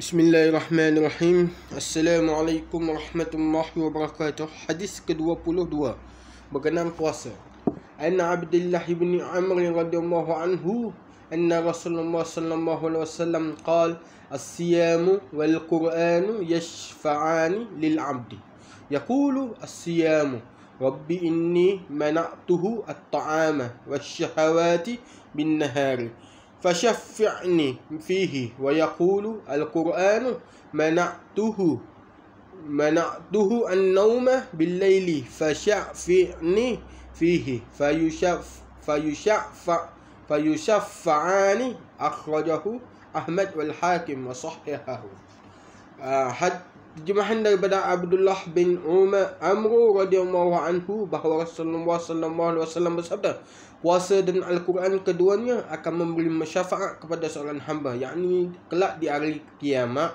بسم الله الرحمن الرحيم السلام عليكم ورحمة الله وبركاته حديث كدوة بولو دوا بقنام قواسة أن عبد الله بن عمر رضي الله عنه أن رسول الله صلى الله عليه وسلم قال الصيام والقرآن يشفعان للعبد يقول الصيام ربي إني منعته الطعام والشهوات بالنهار فشفعني فيه ويقول القرآن منعته منعته النوم بالليل فشفعني فيه فيشف فيشفع فيشفعاني أخرجه أحمد والحاكم وصححه آه، حتى dijemahkan daripada Abdullah bin Umar Amru radhiyallahu anhu bahawa Rasulullah sallallahu alaihi wasallam bersabda puasa dan al-Quran keduanya akan memberi syafaat kepada seorang hamba yakni kelak di hari kiamat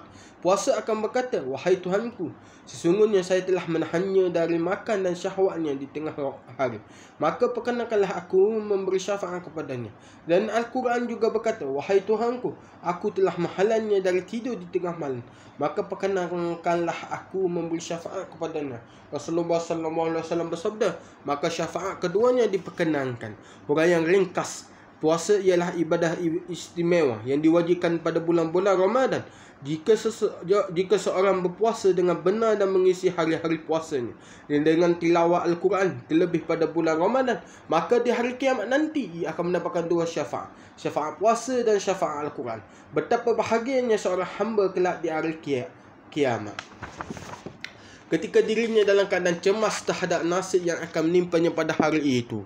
puasa akan berkata, Wahai Tuhanku, sesungguhnya saya telah menahannya dari makan dan syahwatnya di tengah hari. Maka perkenankanlah aku memberi syafaat kepadanya. Dan Al-Quran juga berkata, Wahai Tuhanku, aku telah menghalangnya dari tidur di tengah malam. Maka perkenankanlah aku memberi syafaat kepadanya. Rasulullah SAW bersabda, Maka syafaat keduanya diperkenankan. Orang ringkas, Puasa ialah ibadah istimewa yang diwajibkan pada bulan-bulan Ramadan. Jika, sese- jika seorang berpuasa dengan benar dan mengisi hari-hari puasanya dan dengan tilawah Al-Quran terlebih pada bulan Ramadan, maka di hari kiamat nanti ia akan mendapatkan dua syafaat. Syafaat puasa dan syafaat Al-Quran. Betapa bahagianya seorang hamba kelak di hari kiamat. Ketika dirinya dalam keadaan cemas terhadap nasib yang akan menimpanya pada hari itu.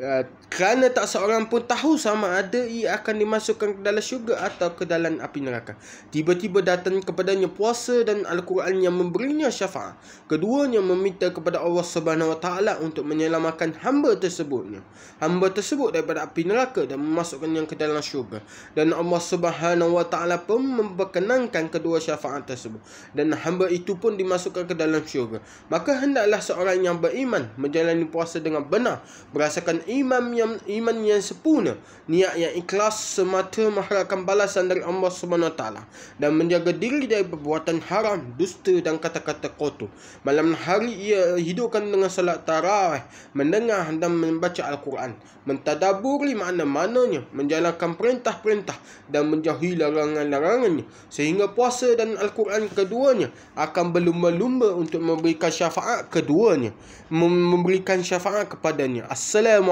Ah, kerana tak seorang pun tahu sama ada ia akan dimasukkan ke dalam syurga atau ke dalam api neraka. Tiba-tiba datang kepadanya puasa dan Al-Quran yang memberinya syafaat. Keduanya meminta kepada Allah Subhanahu Wa Taala untuk menyelamatkan hamba tersebutnya. Hamba tersebut daripada api neraka dan memasukkannya ke dalam syurga. Dan Allah Subhanahu Wa Taala pun memperkenankan kedua syafaat tersebut. Dan hamba itu pun dimasukkan ke dalam syurga. Maka hendaklah seorang yang beriman menjalani puasa dengan benar berdasarkan iman yang iman yang sempurna, niat yang ikhlas semata mengharapkan balasan dari Allah Subhanahu Wa Taala dan menjaga diri dari perbuatan haram, dusta dan kata-kata kotor. Malam hari ia hidupkan dengan salat tarawih, mendengar dan membaca Al-Quran, mentadaburi makna-mananya, menjalankan perintah-perintah dan menjauhi larangan-larangannya sehingga puasa dan Al-Quran keduanya akan berlumba-lumba untuk memberikan syafaat keduanya, memberikan syafaat kepadanya. Assalamualaikum